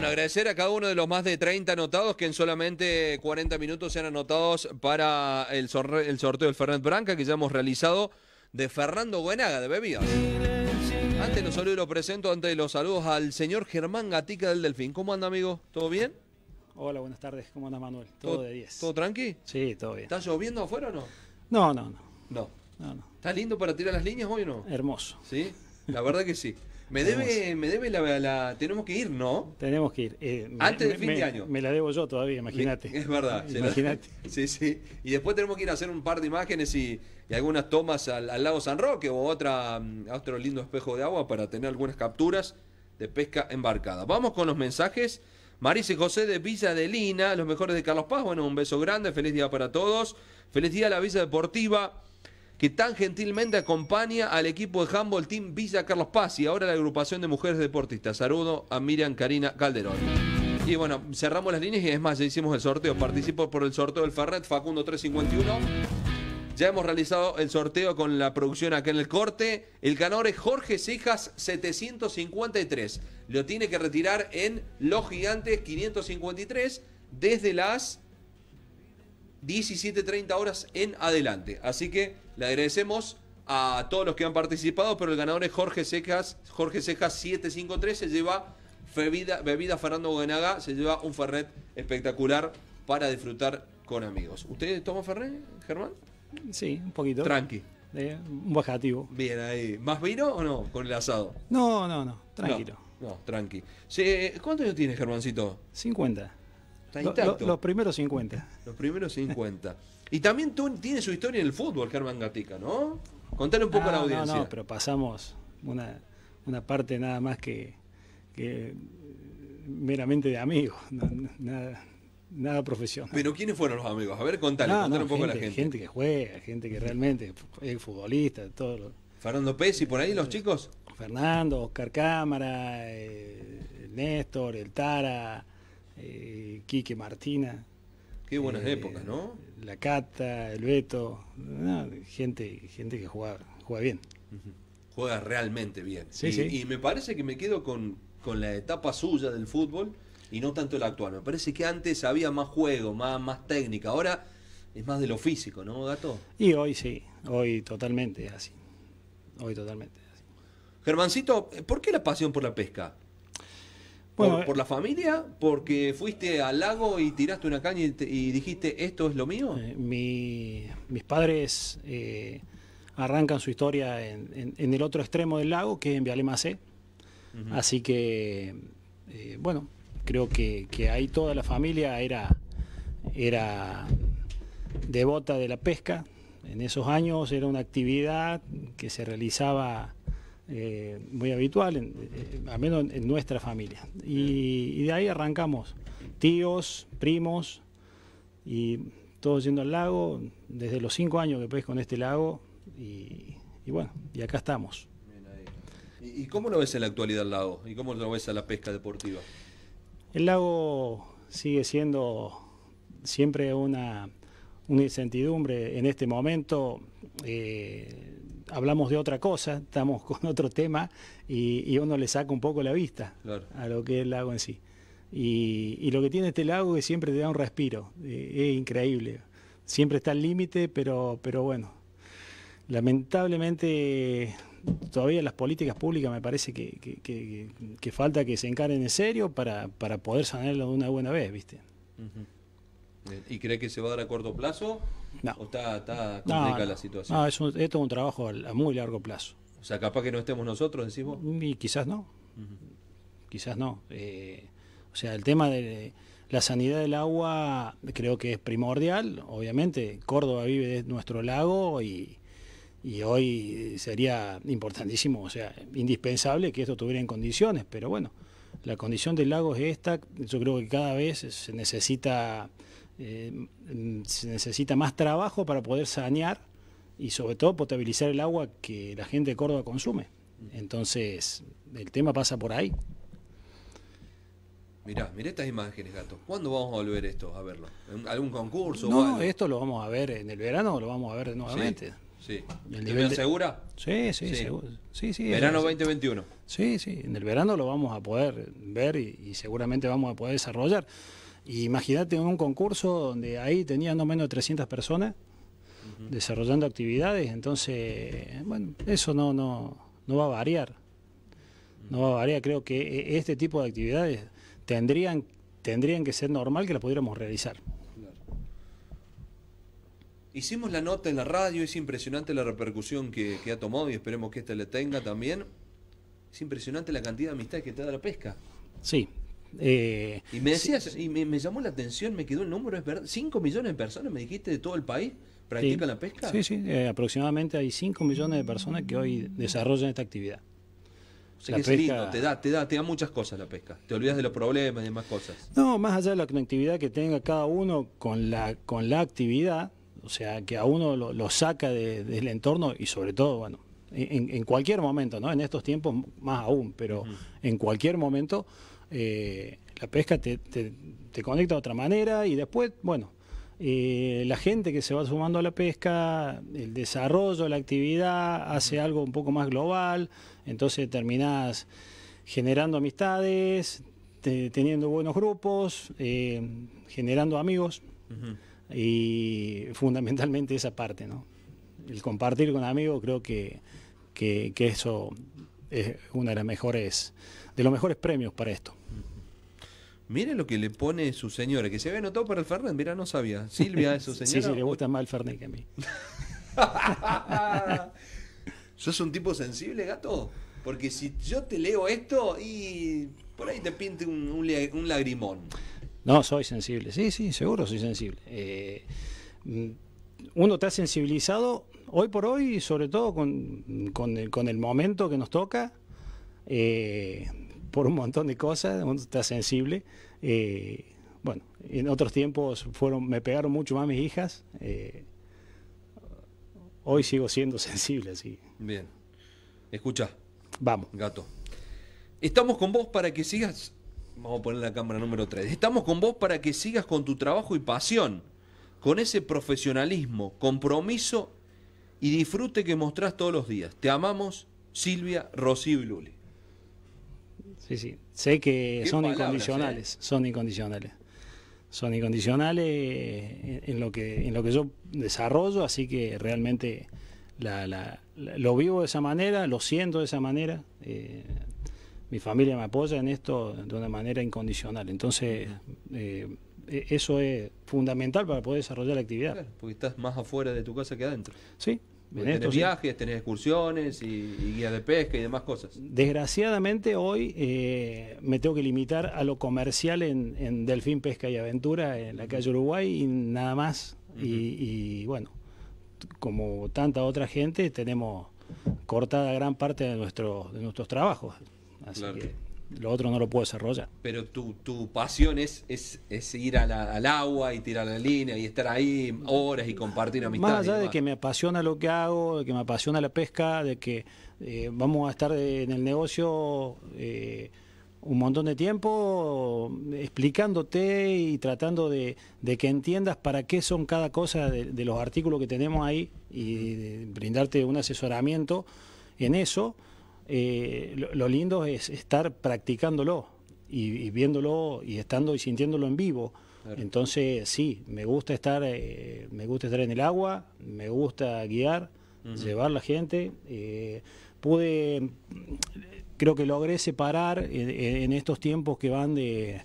bueno, agradecer a cada uno de los más de 30 anotados que en solamente 40 minutos sean anotados para el, sorteo del Fernet Branca que ya hemos realizado de Fernando Buenaga de Bebidas. Antes los saludos los presento, antes de los saludos al señor Germán Gatica del Delfín. ¿Cómo anda, amigo? ¿Todo bien? Hola, buenas tardes. ¿Cómo anda Manuel? Todo, de 10. ¿Todo tranqui? Sí, todo bien. ¿Está lloviendo afuera o no? No, no, no. No. No, ¿Está lindo para tirar las líneas hoy o no? Hermoso. Sí, la verdad que sí. Me debe, me debe la, Tenemos que ir, ¿no? Tenemos que ir. Eh, Antes del fin de año. Me la debo yo todavía, imagínate. Es verdad. Imagínate. Sí, sí. Y después tenemos que ir a hacer un par de imágenes y, algunas tomas al, lago San Roque o otra, mm, otro lindo espejo de agua para tener algunas capturas de pesca embarcada. Vamos con los mensajes. Maris y José de Villa de Lina, los mejores de Carlos Paz. Bueno, un beso grande. Feliz día para todos. Feliz día a la Villa Deportiva que tan gentilmente acompaña al equipo de handball Team Villa Carlos Paz y ahora la agrupación de mujeres deportistas. Saludo a Miriam Karina Calderón. Y bueno, cerramos las líneas y es más, ya hicimos el sorteo. Participo por el sorteo del Ferret Facundo 351. Ya hemos realizado el sorteo con la producción acá en el corte. El ganador es Jorge Cejas 753. Lo tiene que retirar en Los Gigantes 553 desde las 17.30 horas en adelante. Así que le agradecemos a todos los que han participado, pero el ganador es Jorge Sejas Jorge Cejas 753, se lleva bebida, bebida Fernando Ganaga, se lleva un ferret espectacular para disfrutar con amigos. ¿Usted toma Fernet, Germán? Sí, un poquito. Tranqui. Eh, un bajativo. Bien ahí. ¿Más vino o no con el asado? No, no, no. Tranquilo. No, tranqui. Eh, ¿Cuántos años tiene Germancito? 50. los primeros 50. Los primeros 50. Y también tiene su historia en el fútbol, Germán Gatica, ¿no? Contale un poco a la audiencia. No, no, pero pasamos una, parte nada más que, meramente de amigos, nada, nada profesional. Pero ¿quiénes fueron los amigos? A ver, contale, contale un poco a la gente. Gente que juega, gente que realmente es futbolista, todo Fernando Fernando y por ahí los eh, chicos. Fernando, Oscar Cámara, eh, Néstor, el Tara, eh, Quique Martina. Qué buenas eh, épocas, ¿no? La Cata, el Beto, gente, gente que juega, juega bien. Juega realmente bien. y, me parece que me quedo con, la etapa suya del fútbol y no tanto la actual. Me parece que antes había más juego, más, más técnica. Ahora es más de lo físico, ¿no, Gato? Y hoy sí, hoy totalmente así. Hoy totalmente así. Germancito, ¿por qué la pasión por la pesca? por, la familia? ¿Porque fuiste al lago y tiraste una caña y, dijiste, esto es lo mío? Eh, mis padres eh, arrancan su historia en, el otro extremo del lago, que es en Vialemacé. Así que, eh, bueno, creo que, que, ahí toda la familia era, era devota de la pesca. En esos años era una actividad que se realizaba eh, muy habitual, eh, al menos en, nuestra familia. Y, de ahí arrancamos, tíos, primos, y todos yendo al lago, desde los cinco años que pesco con este lago, y, bueno, y acá estamos. ¿Y cómo lo ves en la actualidad el lago? ¿Y cómo lo ves a la pesca deportiva? El lago sigue siendo siempre una, incertidumbre en este momento. Eh, hablamos de otra cosa, estamos con otro tema y, uno le saca un poco la vista a lo que es el lago en sí. Y, lo que tiene este lago es que siempre te da un respiro, e, es increíble. Siempre está el límite, pero, pero bueno, lamentablemente todavía las políticas públicas me parece que, falta que se encaren en serio para, poder sanarlo de una buena vez, ¿viste? ¿Y cree que se va a dar a corto plazo? No. ¿O está, complicada la situación? No, esto es un trabajo a, muy largo plazo. O sea, capaz que no estemos nosotros, decimos. Y quizás no. Quizás no. Eh, o sea, el tema de la sanidad del agua creo que es primordial. Obviamente, Córdoba vive de nuestro lago y, y hoy sería importantísimo, o sea, indispensable que esto tuviera en condiciones. Pero bueno, la condición del lago es esta. Yo creo que cada vez se necesita eh, se necesita más trabajo para poder sanear y sobre todo potabilizar el agua que la gente de Córdoba consume. Entonces, el tema pasa por ahí. Mirá, mirá estas imágenes, gato. ¿Cuándo vamos a volver esto a verlo? ¿Algún concurso? No, esto lo vamos a ver en el verano, lo vamos a ver nuevamente. Sí. ¿El segura? Sí, sí, sí. sí, verano 2021. Sí, sí. En el verano lo vamos a poder ver y, y seguramente vamos a poder desarrollar. Imagínate en un concurso donde ahí tenían no menos de 300 personas desarrollando actividades, entonces, bueno, eso no, no, va a variar. No va a variar, creo que e, este tipo de actividades tendrían, tendrían que ser normal que las pudiéramos realizar. Hicimos la nota en la radio, es impresionante la repercusión que, que ha tomado y esperemos que esta le tenga también. Es impresionante la cantidad de amistad que te da la pesca. Sí, eh, y me decías, y me, llamó la atención, me quedó el número, es verdad, 5 millones de personas, me dijiste, de todo el país practican la pesca. Sí, sí, eh, aproximadamente hay 5 millones de personas que hoy desarrollan esta actividad. O sea, que pesca... es te da, muchas cosas la pesca. Te olvidas de los problemas y demás cosas. No, más allá de la conectividad que tenga cada uno con la, con la actividad, o sea, que a uno lo, saca del entorno y sobre todo, bueno, en, cualquier momento, ¿no? En estos tiempos más aún, pero en cualquier momento eh, la pesca te, conecta de otra manera y después, bueno, eh, la gente que se va sumando a la pesca, el desarrollo, la actividad, hace algo un poco más global, entonces terminás generando amistades, teniendo buenos grupos, eh, generando amigos y fundamentalmente esa parte, ¿no? El compartir con amigos creo que, que, que eso es una de las mejores los mejores premios para esto. miren lo que le pone su señora, que se había notado para el Fernet, mira, no sabía. Silvia es su señora. sí, sí, le gusta más el Fernet que a mí. ¿Sos un tipo sensible, gato? Porque si yo te leo esto y por ahí te pinte un, lagrimón. No, soy sensible, sí, sí, seguro soy sensible. Eh, mm, uno está sensibilizado hoy por hoy, sobre todo con, el, momento que nos toca. Eh, por un montón de cosas, uno está sensible. Eh, bueno, en otros tiempos fueron, me pegaron mucho más mis hijas. Eh, hoy sigo siendo sensible, así. Bien. Escucha. Vamos. Gato. Estamos con vos para que sigas. Vamos a poner la cámara número 3. Estamos con vos para que sigas con tu trabajo y pasión, con ese profesionalismo, compromiso y disfrute que mostrás todos los días. Te amamos, Silvia, Rocío y Luli. Sí, sí. Sé que eh. son incondicionales, son incondicionales. Son incondicionales en, lo que, en lo que yo desarrollo, así que realmente lo vivo de esa manera, lo siento de esa manera. Eh, mi familia me apoya en esto de una manera incondicional. Entonces, eh, eso es fundamental para poder desarrollar la actividad. Claro, porque estás más afuera de tu casa que adentro. Sí, Tener viajes, tener excursiones y, guías de pesca y demás cosas. Desgraciadamente hoy eh, me tengo que limitar a lo comercial en, Delfín Pesca y Aventura, en la calle Uruguay, y nada más. y, bueno, como tanta otra gente, tenemos cortada gran parte de, nuestro, de nuestros trabajos. Así que lo otro no lo puedo desarrollar. Pero tu, tu pasión es, es, ir al agua y tirar la línea y estar ahí horas y compartir amistades. Más allá de que me apasiona lo que hago, de que me apasiona la pesca, de que eh, vamos a estar eh, en el negocio eh, un montón de tiempo explicándote y tratando de, de, que entiendas para qué son cada cosa de, los artículos que tenemos ahí y brindarte un asesoramiento en eso eh, lo, lindo es estar practicándolo y, viéndolo y estando y sintiéndolo en vivo. Entonces, sí, me gusta estar, eh, me gusta estar en el agua, me gusta guiar, llevar la gente. Eh, pude, creo que logré separar en, estos tiempos que van de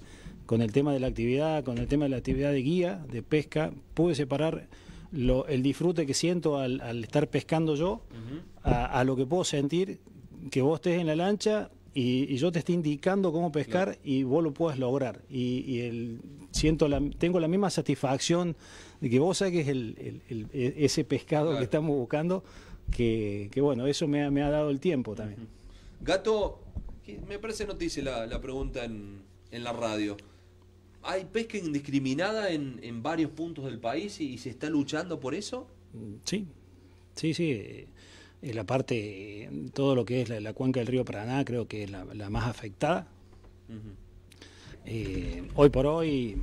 con el tema de la actividad, con el tema de la actividad de guía, de pesca, pude separar el disfrute que siento al, estar pescando yo a, lo que puedo sentir que vos estés en la lancha y, yo te esté indicando cómo pescar y vos lo puedas lograr. Y, el, siento la, tengo la misma satisfacción de que vos saques el, e, ese pescado que estamos buscando, que, bueno, eso me ha, dado el tiempo también. Gato, me parece noticia la, pregunta en, en, la radio. ¿Hay pesca indiscriminada en, en varios puntos del país y, y se está luchando por eso? Sí, sí, sí. Eh, la parte, todo lo que es la, cuenca del río Paraná creo que es la, la más afectada. Eh, hoy por hoy,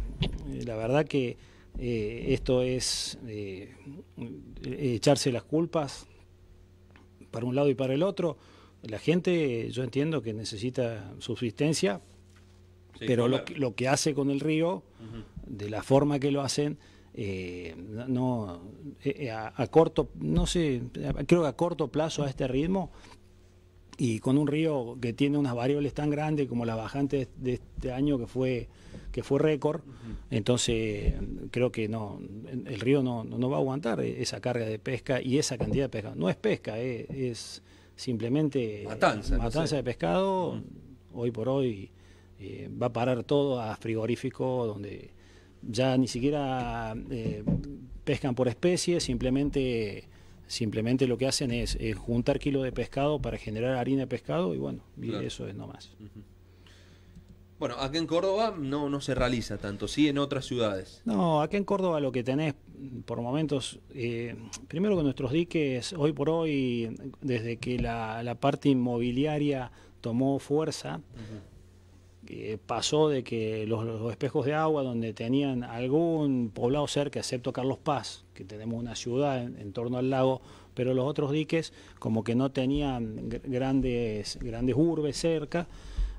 eh, la verdad que esto es echarse las culpas para un lado y para el otro. La gente, yo entiendo que necesita subsistencia, pero lo, que hace con el río, de la forma que lo hacen, eh, no, eh, a, corto, no sé, creo que a corto plazo a este ritmo y con un río que tiene unas variables tan grandes como la bajante de este año que fue que fue récord, entonces creo que no el río no, va a aguantar esa carga de pesca y esa cantidad de pesca. No es pesca, eh, es simplemente matanza, de pescado. Hoy por hoy va a parar todo a frigorífico donde ya ni siquiera eh, pescan por especie, simplemente, simplemente lo que hacen es, eh, juntar kilos de pescado para generar harina de pescado y bueno, eso es nomás. Bueno, aquí en Córdoba no, no se realiza tanto, sí en otras ciudades. No, aquí en Córdoba lo que tenés mm, por momentos, eh, primero que nuestros diques, hoy por hoy, desde que la, parte inmobiliaria tomó fuerza, pasó de que los, espejos de agua donde tenían algún poblado cerca, excepto Carlos Paz, que tenemos una ciudad en, torno al lago, pero los otros diques como que no tenían grandes, grandes urbes cerca,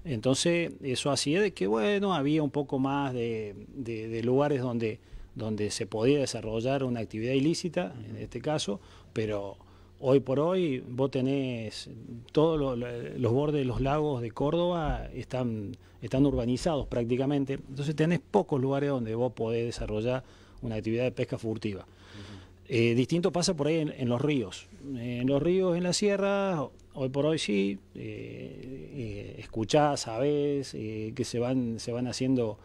entonces eso hacía de que, bueno, había un poco más de, lugares donde, donde se podía desarrollar una actividad ilícita, en este caso, pero Hoy por hoy vos tenés todos los bordes de los lagos de Córdoba están, están urbanizados prácticamente, entonces tenés pocos lugares donde vos podés desarrollar una actividad de pesca furtiva. Eh, distinto pasa por ahí en, los ríos. en los ríos, en las sierras, hoy por hoy sí, eh, eh escuchás, sabés eh, que se van, se van haciendo,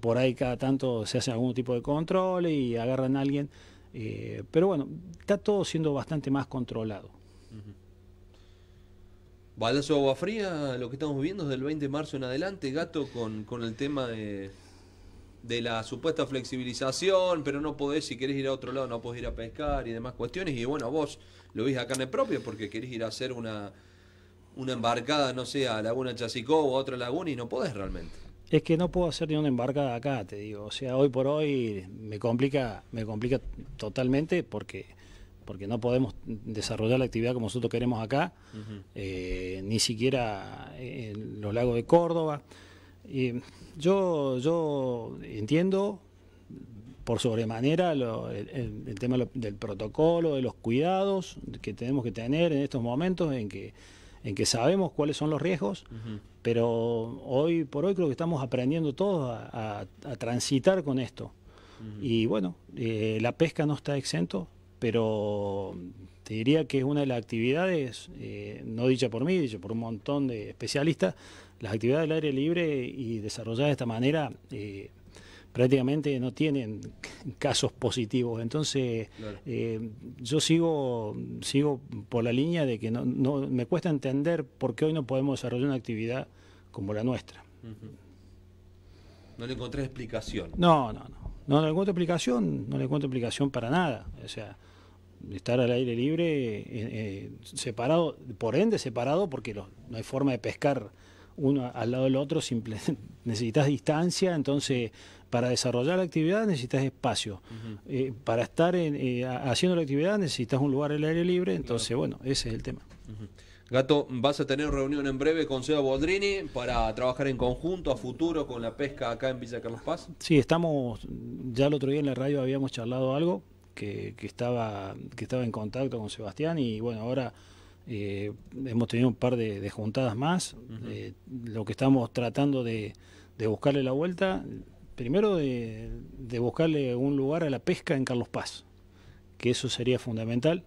por ahí cada tanto se hace algún tipo de control y agarran a alguien eh, pero bueno, está todo siendo bastante más controlado. vale agua fría, lo que estamos viendo desde el 20 de marzo en adelante, gato, con, con el tema de, de la supuesta flexibilización, pero no podés, si querés ir a otro lado, no podés ir a pescar y demás cuestiones. Y bueno, vos lo ves a carne propio, porque querés ir a hacer una, una embarcada, no sé, a Laguna Chasicó o a otra laguna y no podés realmente. Es que no puedo hacer ni una embarcada acá, te digo. O sea, hoy por hoy me complica, me complica totalmente porque, porque no podemos desarrollar la actividad como nosotros queremos acá, eh, ni siquiera en los lagos de Córdoba. Y yo, yo entiendo por sobremanera el, tema del protocolo, de los cuidados que tenemos que tener en estos momentos en que en que sabemos cuáles son los riesgos, pero hoy por hoy creo que estamos aprendiendo todos a, transitar con esto. Y bueno, eh, la pesca no está exento, pero te diría que es una de las actividades, eh, no dicha por mí, dicha por un montón de especialistas, las actividades del aire libre y desarrolladas de esta manera eh, prácticamente no tienen casos positivos. Entonces, eh, yo sigo, sigo por la línea de que no, me cuesta entender por qué hoy no podemos desarrollar una actividad como la nuestra. No le encontré explicación. No, no, no. No le encuentro explicación, no le encuentro explicación para nada. O sea, estar al aire libre, eh, eh, separado, por ende separado, porque no hay forma de pescar uno al lado del otro, necesitas distancia, entonces para desarrollar la actividad necesitas espacio, eh, para estar eh, haciendo la actividad necesitas un lugar al aire libre, entonces bueno, ese es el tema. Gato, vas a tener reunión en breve con Seba Boldrini para trabajar en conjunto a futuro con la pesca acá en Villa Carlos Paz. Sí, estamos, ya el otro día en la radio habíamos charlado algo que estaba, que estaba en contacto con Sebastián y bueno, ahora eh, hemos tenido un par de, juntadas más. Eh, lo que estamos tratando de, buscarle la vuelta, primero de, buscarle un lugar a la pesca en Carlos Paz, que eso sería fundamental.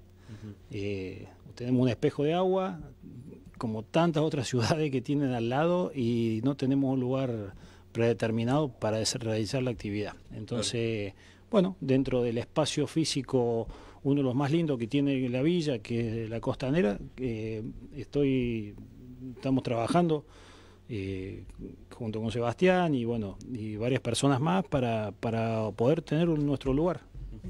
Eh, tenemos un espejo de agua, como tantas otras ciudades que tienen al lado, y no tenemos un lugar predeterminado para realizar la actividad. Entonces, bueno, dentro del espacio físico uno de los más lindos que tiene la villa, que es la costanera. Eh, estoy, estamos trabajando eh, junto con Sebastián y bueno, y varias personas más para, poder tener nuestro lugar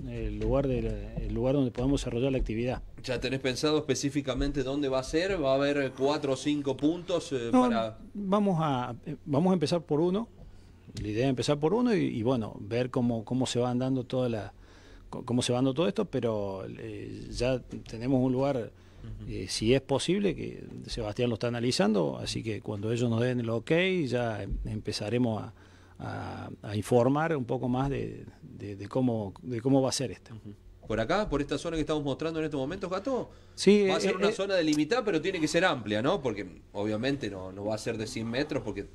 el lugar de lugar donde podemos desarrollar la actividad. ¿Ya tenés pensado específicamente dónde va a ser? ¿Va a haber cuatro o cinco puntos eh, para...? Vamos a, vamos a empezar por uno. La idea es empezar por uno y, bueno, ver cómo, cómo se van dando todas las cómo se va dando todo esto, pero eh, ya tenemos un lugar, eh, si es posible, que Sebastián lo está analizando, así que cuando ellos nos den el ok ya em, empezaremos a, informar un poco más de, cómo, de cómo va a ser esto. por acá, por esta zona que estamos mostrando en estos momentos, Gato? Sí, va a ser eh, una zona delimitada, pero tiene que ser amplia, ¿no? Porque obviamente no, no va a ser de 100 metros, porque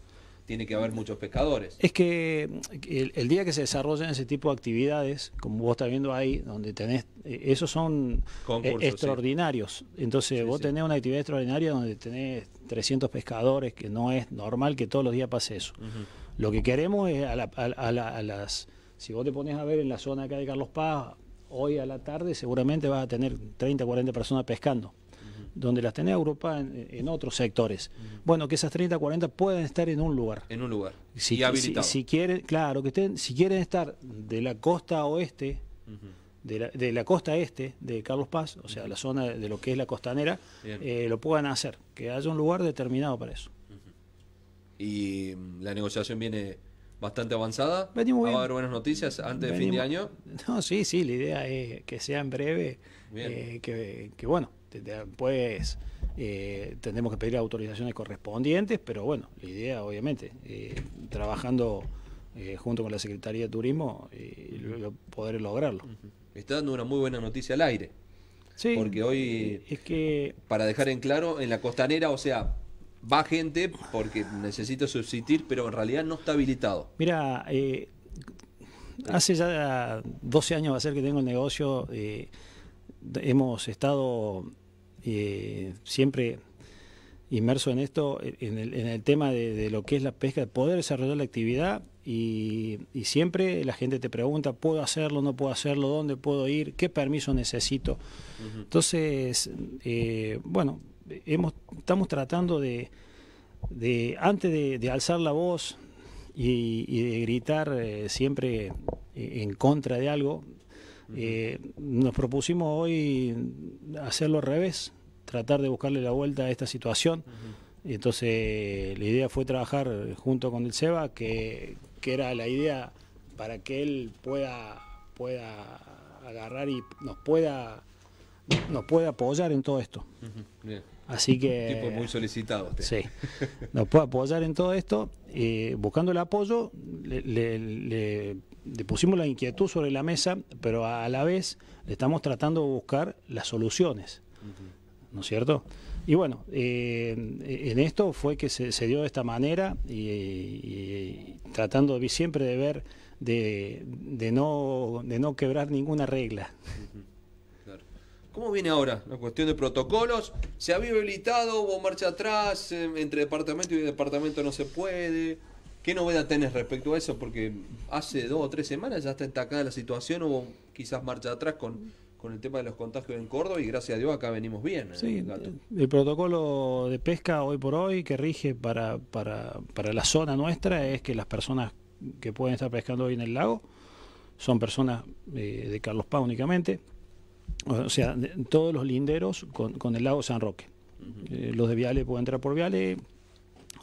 tiene que haber muchos pescadores. Es que mm, el, día que se desarrollan ese tipo de actividades, como vos estás viendo ahí, donde tenés, eh, esos son eh, extraordinarios. Entonces vos tenés una actividad extraordinaria donde tenés 300 pescadores, que no es normal que todos los días pase eso. Lo que queremos es a, las... Si vos te pones a ver en la zona acá de Carlos Paz, hoy a la tarde seguramente vas a tener 30, 40 personas pescando donde las tenía Europa en, otros sectores. Bueno, que esas 30, 40 puedan estar en un lugar. En un lugar. Si, y Si, quieren, claro, que si quieren estar de la costa oeste, de, la, costa este de Carlos Paz, o sea, la zona de lo que es la costanera, eh, lo puedan hacer, que haya un lugar determinado para eso. Y mm, la negociación viene bastante avanzada. Venimos Va a haber buenas noticias antes de fin de año. No, sí, sí, la idea es que sea en breve, eh, que bueno, este, pues eh, tendremos que pedir autorizaciones correspondientes, pero bueno, la idea obviamente, eh, trabajando eh, junto con la Secretaría de Turismo, y poder lograrlo. Está dando una muy buena noticia al aire. Sí, porque hoy, es que... para dejar en claro, en la costanera, o sea, va gente porque necesita subsistir, pero en realidad no está habilitado. Mira, hace ya 12 años va a ser que tengo el negocio, hemos estado eh, siempre inmerso en esto, en el, tema de, lo que es la pesca, poder desarrollar la actividad y, siempre la gente te pregunta, ¿puedo hacerlo, no puedo hacerlo, dónde puedo ir, qué permiso necesito? Entonces, eh, bueno, hemos, estamos tratando de, antes de, alzar la voz y, de gritar eh, siempre en contra de algo, eh, nos propusimos hoy hacerlo al revés, tratar de buscarle la vuelta a esta situación. entonces la idea fue trabajar junto con el SEBA, que, era la idea para que él pueda, pueda agarrar y nos pueda nos pueda apoyar en todo esto. Así que... Tipo muy solicitado. Sí, nos puede apoyar en todo esto. Eh, buscando el apoyo, le, le pusimos la inquietud sobre la mesa, pero a la vez le estamos tratando de buscar las soluciones, ¿no es cierto? Y bueno, eh, en esto fue que se, dio de esta manera y, tratando de, siempre de ver de, no, de no quebrar ninguna regla. ¿Cómo viene ahora la cuestión de protocolos? ¿Se ha habilitado? ¿Hubo marcha atrás? Eh, ¿Entre departamento y departamento no se puede? ¿Qué novedad tenés respecto a eso? Porque hace dos o tres semanas ya está entacada la situación, hubo quizás marcha atrás con, con el tema de los contagios en Córdoba y gracias a Dios acá venimos bien. ¿eh, sí, el, protocolo de pesca hoy por hoy que rige para, la zona nuestra es que las personas que pueden estar pescando hoy en el lago son personas eh, de Carlos Paz únicamente, o sea, todos los linderos con, el lago San Roque. Eh, los de Viale pueden entrar por Viale,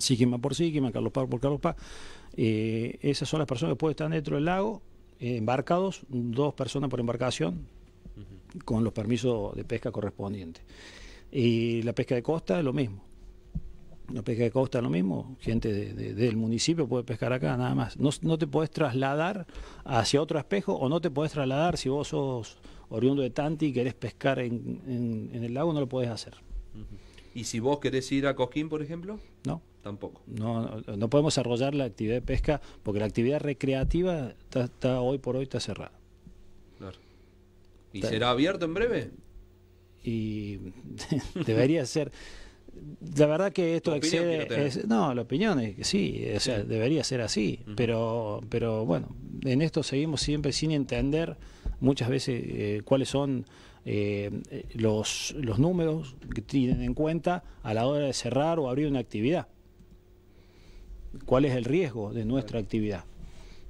Siquima por Siquima, Carlos Paz por Carlos Paz. Eh, esas son las personas que pueden estar dentro del lago, eh, embarcados, dos personas por embarcación, con los permisos de pesca correspondientes. Y la pesca de costa es lo mismo. La pesca de costa es lo mismo, gente del municipio puede pescar acá, nada más. No, te podés trasladar hacia otro espejo o no te podés trasladar si vos sos oriundo de Tanti y querés pescar en, el lago, no lo podés hacer. ¿Y si vos querés ir a Coquín, por ejemplo? No. Tampoco. No, no podemos desarrollar la actividad de pesca porque la actividad recreativa está, hoy por hoy está cerrada. ¿Y será abierto en breve? Y debería ser. La verdad que esto excede. no, la opinión es que sí, debería ser así. Pero, pero bueno, en esto seguimos siempre sin entender muchas veces eh, cuáles son eh, los, los números que tienen en cuenta a la hora de cerrar o abrir una actividad cuál es el riesgo de nuestra actividad.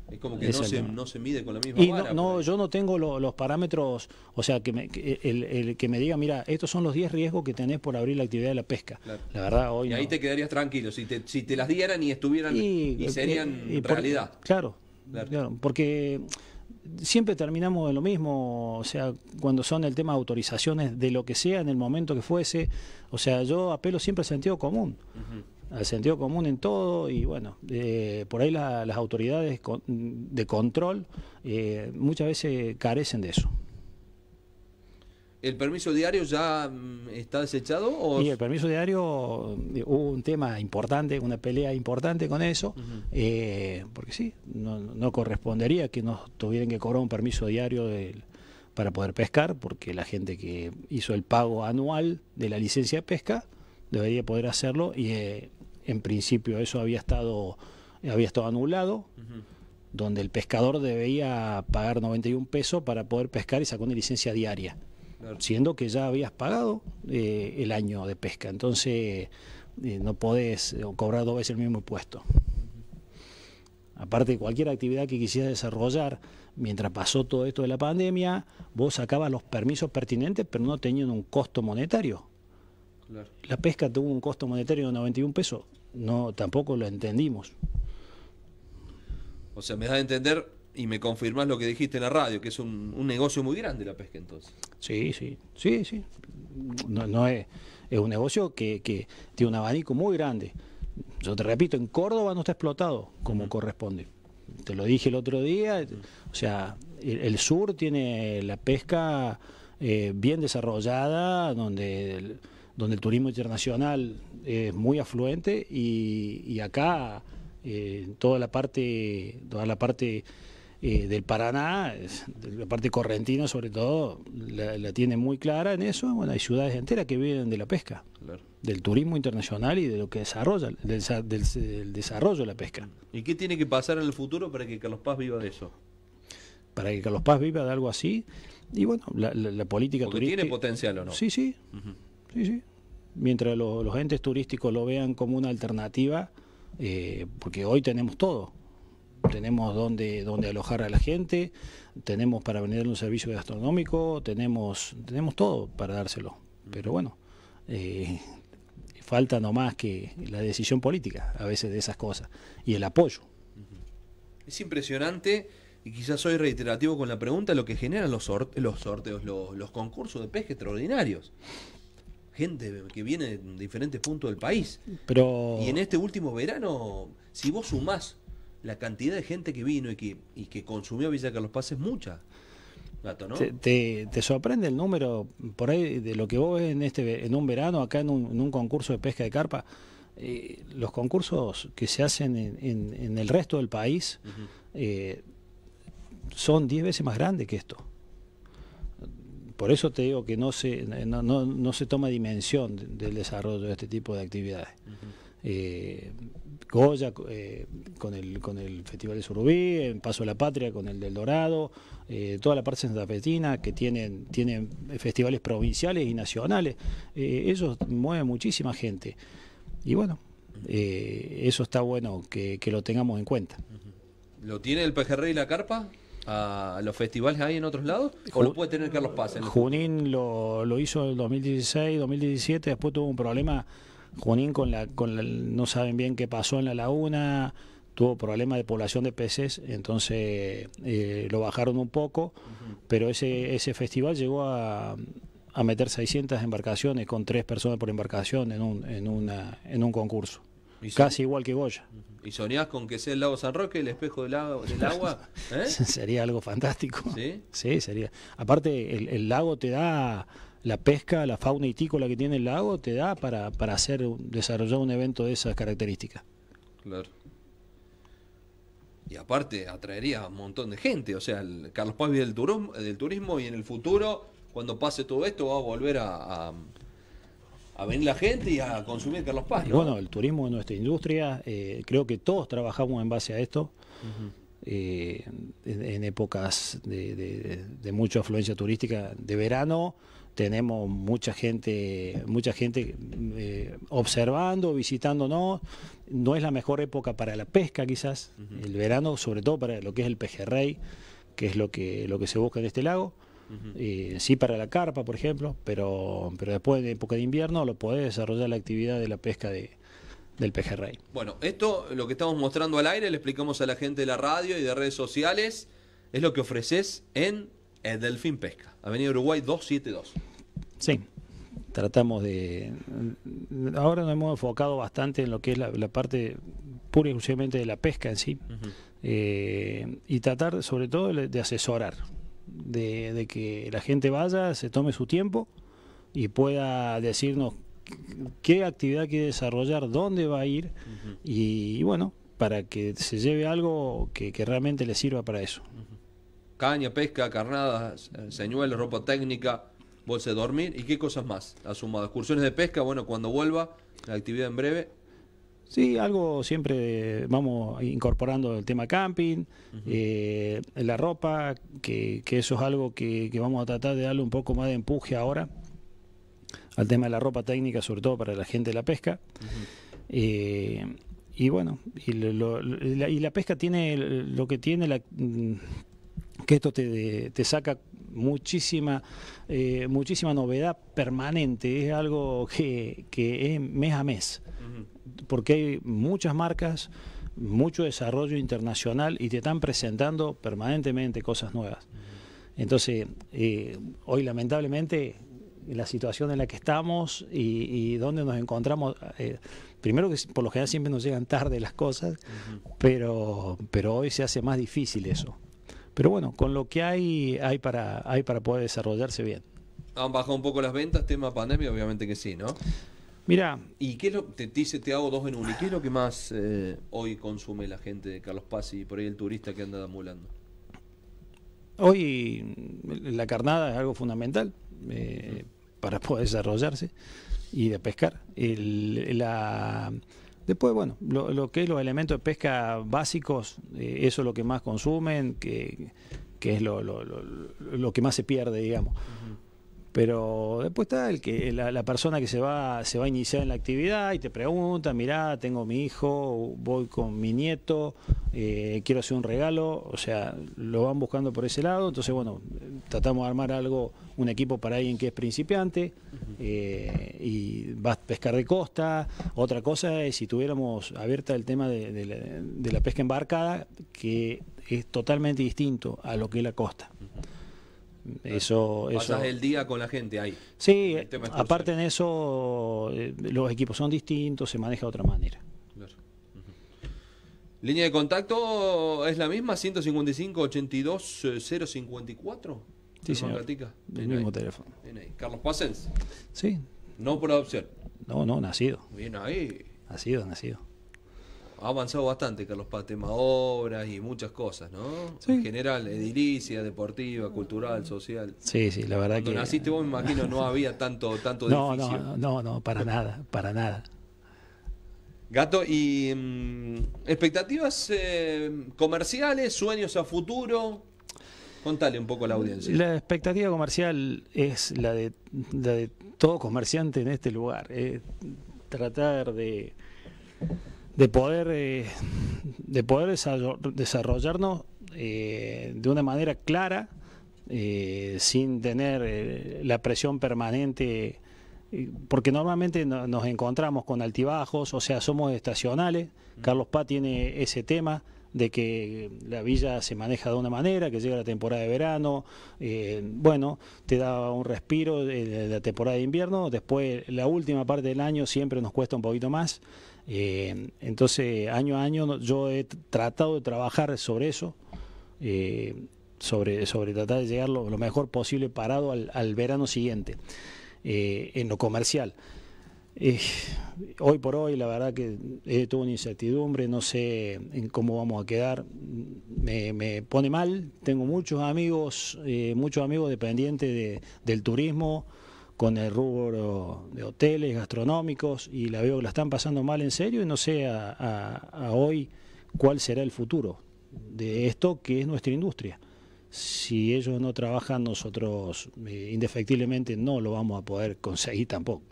Es como que no, se, mide con la misma No, yo no tengo los parámetros, o sea, que, me, el, que me diga, mira, estos son los 10 riesgos que tenés por abrir la actividad de la pesca. La verdad, hoy. Y ahí te quedarías tranquilo, si te, las dieran y estuvieran y, eh, serían realidad. claro, porque siempre terminamos en lo mismo, o sea, cuando son el tema de autorizaciones de lo que sea, en el momento que fuese, o sea, yo apelo siempre al sentido común al sentido común en todo y bueno, eh, por ahí las autoridades de control eh, muchas veces carecen de eso. ¿El permiso diario ya mm, está desechado? O... el permiso diario eh, hubo un tema importante, una pelea importante con eso, porque sí, no, no, correspondería que nos tuvieran que cobrar un permiso diario para poder pescar, porque la gente que hizo el pago anual de la licencia de pesca debería poder hacerlo y en principio eso había estado, había estado anulado, donde el pescador debía pagar 91 pesos para poder pescar y sacó una licencia diaria, siendo que ya habías pagado eh, el año de pesca. Entonces eh, no podés eh, cobrar dos veces el mismo impuesto. Aparte de cualquier actividad que quisieras desarrollar, mientras pasó todo esto de la pandemia, vos sacabas los permisos pertinentes, pero no tenían un costo monetario la pesca tuvo un costo monetario de 91 pesos. No, tampoco lo entendimos. O sea, me da a entender y me confirmás lo que dijiste en la radio, que es un, negocio muy grande la pesca entonces. Sí, sí, sí, sí. No, no es, es, un negocio que, tiene un abanico muy grande. Yo te repito, en Córdoba no está explotado como corresponde. Te lo dije el otro día, o sea, el, sur tiene la pesca eh, bien desarrollada, donde donde el turismo internacional es muy afluente y, y acá eh, toda la parte, toda la parte eh, del Paraná, la parte correntina sobre todo, la, tiene muy clara en eso. Bueno, hay ciudades enteras que viven de la pesca, del turismo internacional y de lo que desarrolla, del, desarrollo de la pesca. ¿Y qué tiene que pasar en el futuro para que Carlos Paz viva de eso? Para que Carlos Paz viva de algo así. Y bueno, la, política turística. tiene potencial o no. Sí, sí. Sí, sí. Mientras los entes turísticos lo vean como una alternativa, eh, porque hoy tenemos todo. Tenemos donde, donde alojar a la gente, tenemos para venderle un servicio gastronómico, tenemos, tenemos todo para dárselo. Pero bueno, eh, falta falta más que la decisión política a veces de esas cosas y el apoyo. Es impresionante y quizás soy reiterativo con la pregunta, lo que generan los, los sorteos, los, los concursos de pesca extraordinarios gente que viene de diferentes puntos del país. Pero... Y en este último verano, si vos sumás la cantidad de gente que vino y que, y que consumió Villa Carlos Paz es mucha. te, sorprende el número por ahí de lo que vos ves en, este, en un verano, acá en un, concurso de pesca de carpa? Eh, los concursos que se hacen en, el resto del país eh, son 10 veces más grandes que esto. Por eso te digo que no se, no, se toma dimensión del desarrollo de este tipo de actividades. Eh, Goya eh, con, el, con el Festival de Surubí, en Paso de la Patria con el del Dorado, eh, toda la parte santafetina que tienen, tienen festivales provinciales y nacionales. eso mueve muchísima gente. Y bueno, eso está bueno que, lo tengamos en cuenta. ¿Lo tiene el pejerrey y la carpa? a los festivales que hay en otros lados? ¿O lo puede tener Carlos Paz? En Junín lo, hizo en 2016, 2017, después tuvo un problema Junín con la, con no saben bien qué pasó en la laguna, tuvo problemas de población de peces, entonces eh, lo bajaron un poco, pero ese, ese festival llegó a, meter 600 embarcaciones con tres personas por embarcación en en una, en un concurso. Casi igual que Goya. ¿Y soñás con que sea el lago San Roque el espejo del, lago, del agua? ¿eh? sería algo fantástico. ¿Sí? Sí, sería. Aparte, el, lago te da la pesca, la fauna itícola que tiene el lago, te da para, hacer desarrollar un evento de esas características. Claro. Y aparte atraería un montón de gente. O sea, Carlos Paz del del turismo y en el futuro, cuando pase todo esto, va a volver a a venir la gente y a consumir Carlos Paz. Bueno, el turismo en nuestra industria, eh, creo que todos trabajamos en base a esto. Eh, en, épocas de, mucha afluencia turística de verano tenemos mucha gente mucha gente eh, observando visitándonos no es la mejor época para la pesca quizás el verano sobre todo para lo que es el pejerrey que es lo que lo que se busca en este lago eh, sí para la carpa, por ejemplo, pero, pero después de época de invierno lo podés desarrollar la actividad de la pesca de, del pejerrey. Bueno, esto lo que estamos mostrando al aire, le explicamos a la gente de la radio y de redes sociales, es lo que ofreces en el eh, Delfín Pesca, Avenida Uruguay 272. Sí, tratamos de... Ahora nos hemos enfocado bastante en lo que es la, parte pura y exclusivamente de la pesca en sí, eh, y tratar sobre todo de asesorar de, que la gente vaya, se tome su tiempo y pueda decirnos qué actividad quiere desarrollar, dónde va a ir y, bueno, para que se lleve algo que, realmente le sirva para eso. Caña, pesca, carnadas, señuelos, ropa técnica, bolsa de dormir y qué cosas más ha sumado. Excursiones de pesca, bueno, cuando vuelva, la actividad en breve, Sí, algo siempre vamos incorporando el tema camping, eh, la ropa, que, eso es algo que, vamos a tratar de darle un poco más de empuje ahora al tema de la ropa técnica, sobre todo para la gente de la pesca. Eh, y bueno, y, la, pesca tiene lo que tiene, la, mm, que esto te, saca muchísima, eh, muchísima novedad permanente, es algo que, es mes a mes porque hay muchas marcas, mucho desarrollo internacional y te están presentando permanentemente cosas nuevas. Entonces, eh, hoy lamentablemente la situación en la que estamos y, donde nos encontramos, eh, primero que por lo general siempre nos llegan tarde las cosas, pero, pero hoy se hace más difícil eso. Pero bueno, con lo que hay, hay para, hay para poder desarrollarse bien. ¿Han bajado un poco las ventas, tema pandemia? Obviamente que sí, ¿no? Mira. ¿Y qué es lo te dice, te hago dos en uno? ¿Y qué es lo que más eh, hoy consume la gente de Carlos Paz y por ahí el turista que anda deambulando? Hoy mm, la carnada es algo fundamental eh, para poder desarrollarse y de pescar. la, después, bueno, lo, que es los elementos de pesca básicos, eh, eso es lo que más consumen, que, es lo, que más se pierde, digamos. Pero después está el que, la, persona que se va, se va a iniciar en la actividad y te pregunta, mira tengo mi hijo, voy con mi nieto, eh, quiero hacer un regalo, o sea, lo van buscando por ese lado, entonces bueno, tratamos de armar algo, un equipo para alguien que es principiante eh, y va a pescar de costa, otra cosa es si tuviéramos abierta el tema la, de la pesca embarcada, que es totalmente distinto a lo que es la costa eso Eso, es el día con la gente ahí. Sí, aparte de eso, eh, los equipos son distintos, se maneja de otra manera. ¿Línea de contacto es la misma? ¿155-82-054? Sí, señor. Platica? El mismo teléfono. Carlos Pacens. Sí. No por adopción. No, no, nacido. Bien ahí. Nacido, nacido ha avanzado bastante Carlos Patema, obras y muchas cosas, ¿no? En general, edilicia, deportiva, cultural, social. Sí, sí, la verdad Cuando que... naciste vos, me imagino, no había tanto, tanto no, No, no, no, para nada, para nada. Gato, ¿y mm, expectativas eh, comerciales, sueños a futuro? Contale un poco a la audiencia. La expectativa comercial es la de, todo comerciante en este lugar. Eh, tratar de de poder, eh, de poder desarrollarnos eh, de una manera clara, eh, sin tener la presión permanente, porque normalmente nos encontramos con altibajos, o sea, somos estacionales. Carlos Paz tiene ese tema de que la villa se maneja de una manera, que llega la temporada de verano, bueno, te da un respiro la temporada de invierno, después la última parte del año siempre nos cuesta un poquito más, eh, entonces, año a año yo he tratado de trabajar sobre eso, eh, sobre, sobre tratar de llegar lo, mejor posible parado al, verano siguiente, eh, en lo comercial. hoy por hoy, la verdad que he tenido una incertidumbre, no sé en cómo vamos a quedar. Me, pone mal, tengo muchos amigos, muchos amigos dependientes del turismo con el rubro de hoteles, gastronómicos, y la veo que la están pasando mal en serio y no sé a, hoy cuál será el futuro de esto que es nuestra industria. Si ellos no trabajan, nosotros eh, indefectiblemente no lo vamos a poder conseguir tampoco.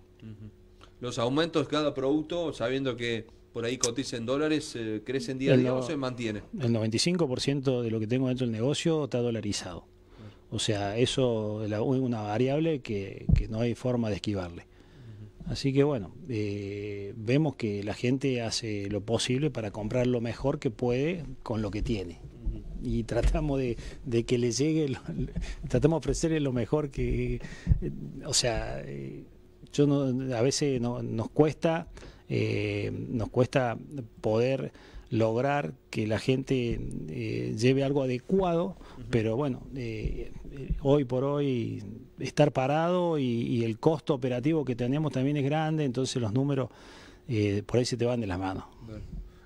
Los aumentos cada producto, sabiendo que por ahí cotizan dólares, eh, crecen día a día o se mantiene. El 95% de lo que tengo dentro del negocio está dolarizado. O sea, eso es una variable que, no hay forma de esquivarle. Así que bueno, eh, vemos que la gente hace lo posible para comprar lo mejor que puede con lo que tiene. Y tratamos de, que le llegue, tratamos de ofrecerle lo mejor que... o sea, eh, yo no, a veces nos cuesta, eh, nos cuesta poder lograr que la gente eh, lleve algo adecuado, pero bueno, eh, eh, hoy por hoy estar parado y, el costo operativo que tenemos también es grande, entonces los números por ahí se te van de las manos.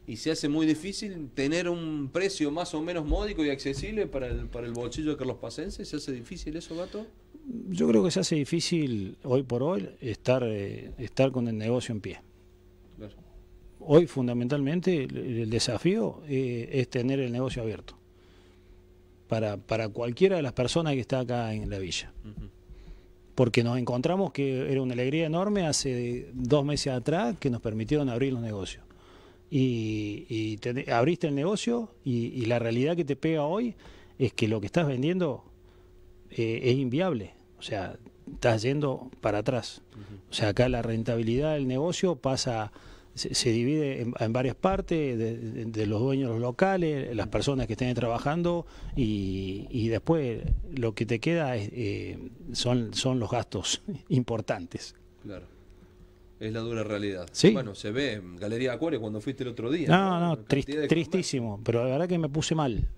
Y se hace muy difícil tener un precio más o menos módico y accesible para el, para el bolsillo de Carlos Pacense? ¿se hace difícil eso, Gato? Yo creo que se hace difícil hoy por hoy estar, estar con el negocio en pie hoy fundamentalmente el, desafío eh, es tener el negocio abierto para, para, cualquiera de las personas que está acá en la villa. Porque nos encontramos que era una alegría enorme hace dos meses atrás que nos permitieron abrir los negocios. Y, te, abriste el negocio y, la realidad que te pega hoy es que lo que estás vendiendo eh, es inviable. O sea, estás yendo para atrás. O sea, acá la rentabilidad del negocio pasa se, divide en, varias partes, de, los dueños locales, las personas que estén trabajando y, después lo que te queda es, eh, son, son los gastos importantes. Claro. Es la dura realidad. ¿Sí? Bueno, se ve en Galería Acuario cuando fuiste el otro día. No, no, no tristísimo. Pero la verdad que me puse mal.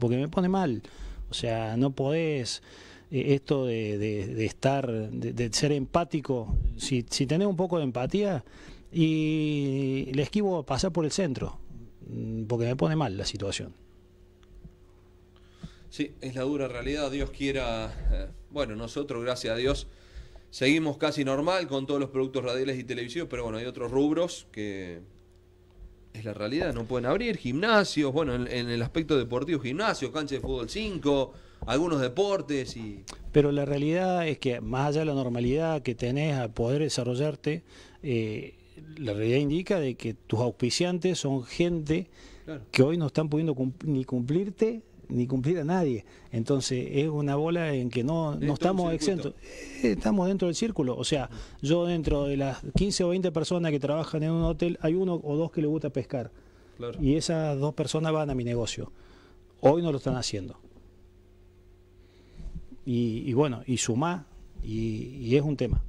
Porque me pone mal. O sea, no podés eh, esto de, de, estar, de, ser empático. Si, si tenés un poco de empatía, y le esquivo a pasar por el centro, mm, porque me pone mal la situación. Sí, es la dura realidad, Dios quiera, eh, bueno, nosotros, gracias a Dios, seguimos casi normal con todos los productos radiales y televisivos, pero bueno, hay otros rubros que es la realidad, no pueden abrir, gimnasios, bueno, en, el aspecto deportivo, gimnasios, cancha de fútbol 5, algunos deportes y... Pero la realidad es que más allá de la normalidad que tenés a poder desarrollarte, eh, la realidad indica de que tus auspiciantes son gente que hoy no están pudiendo ni cumplirte ni cumplir a nadie. Entonces es una bola en que no, estamos exentos. Eh, estamos dentro del círculo. O sea, yo dentro de las 15 o 20 personas que trabajan en un hotel, hay uno o dos que le gusta pescar. Y esas dos personas van a mi negocio. Hoy no lo están haciendo. Y, bueno, y suma, y es un tema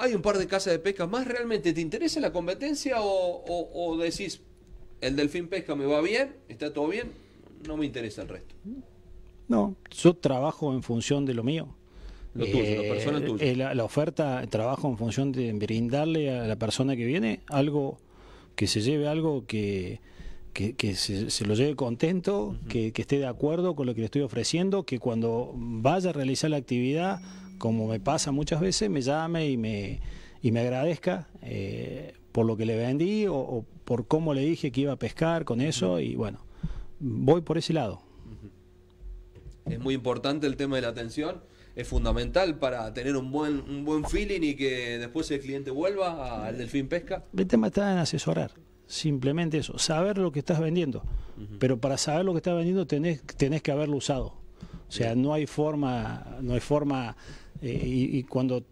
hay un par de casas de pesca más. ¿Realmente te interesa la competencia o, decís, el delfín pesca me va bien, está todo bien, no me interesa el resto? No, yo trabajo en función de lo mío. Lo tuyo, la eh, persona tuya. Eh, la, oferta, trabajo en función de brindarle a la persona que viene algo que se lleve, algo que, que, se, lo lleve contento, que, que, esté de acuerdo con lo que le estoy ofreciendo, que cuando vaya a realizar la actividad como me pasa muchas veces, me llame y me, y me agradezca eh, por lo que le vendí o, por cómo le dije que iba a pescar con eso y bueno, voy por ese lado. Es muy importante el tema de la atención, es fundamental para tener un buen, un buen feeling y que después el cliente vuelva al Delfín Pesca. El tema está en asesorar simplemente eso, saber lo que estás vendiendo. Pero para saber lo que estás vendiendo tenés, tenés que haberlo usado. O sea, no hay forma, no hay forma eh, y, cuando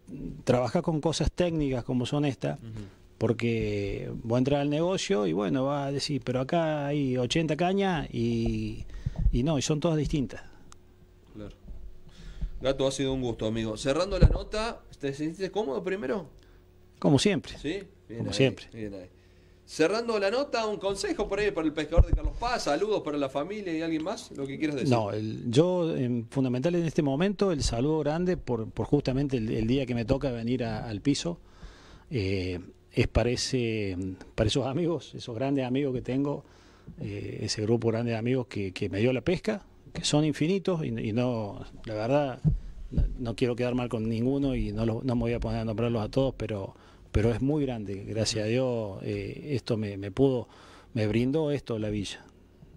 trabajas con cosas técnicas como son estas, porque voy a entrar al negocio y bueno, va a decir, pero acá hay 80 cañas y, no, y son todas distintas. Claro. Gato, ha sido un gusto, amigo. Cerrando la nota, ¿te sentiste cómodo primero? Como siempre. Sí, como siempre. Bien ahí. Cerrando la nota, un consejo por ahí para el pescador de Carlos Paz, saludos para la familia y alguien más, lo que quieras decir. No, yo, fundamental en este momento, el saludo grande por, justamente el, día que me toca venir al piso. Eh, es para, esos amigos, esos grandes amigos que tengo, eh, ese grupo grande de amigos que, me dio la pesca, que son infinitos y, no, la verdad, no, quiero quedar mal con ninguno y no, no me voy a poner a nombrarlos a todos, pero pero es muy grande, gracias a Dios, eh, esto me, me, pudo, me brindó esto la villa,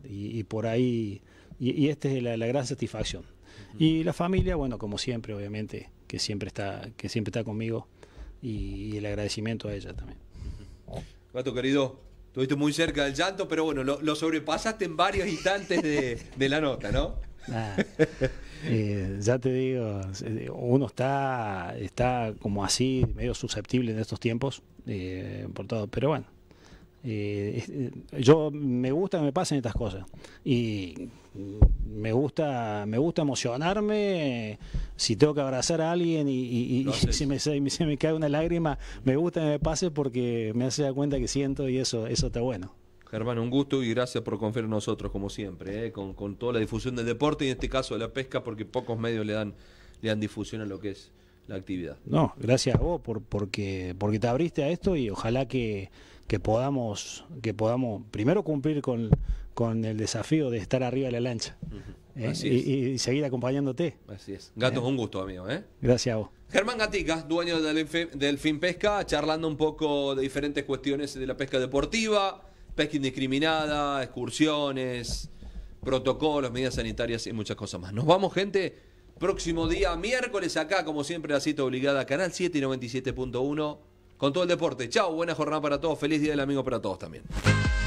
y, por ahí, y, esta es la, la, gran satisfacción. Y la familia, bueno, como siempre, obviamente, que siempre está, que siempre está conmigo, y, el agradecimiento a ella también. Gato querido, estuviste muy cerca del llanto, pero bueno, lo, sobrepasaste en varios instantes de, la nota, ¿no? Eh, ya te digo, uno está, está como así, medio susceptible en estos tiempos, eh, por todo, pero bueno. Eh, eh, yo me gusta que me pasen estas cosas y me gusta me gusta emocionarme si tengo que abrazar a alguien y, si me, se, me, cae una lágrima me gusta que me pase porque me hace dar cuenta que siento y eso eso está bueno Germán, un gusto y gracias por confiar en nosotros, como siempre, eh, con, toda la difusión del deporte y en este caso de la pesca, porque pocos medios le dan, le dan difusión a lo que es la actividad. No, gracias a vos por, porque, porque te abriste a esto y ojalá que, podamos, que podamos primero cumplir con, con el desafío de estar arriba de la lancha eh, y, seguir acompañándote. Así es. Gato, eh. un gusto, amigo. Gracias a vos. Germán Gatica, dueño del, del Pesca, charlando un poco de diferentes cuestiones de la pesca deportiva pesca indiscriminada, excursiones, protocolos, medidas sanitarias y muchas cosas más. Nos vamos, gente. Próximo día, miércoles, acá, como siempre, la cita obligada, Canal 7 y 97.1, con todo el deporte. Chao, buena jornada para todos, feliz día del amigo para todos también.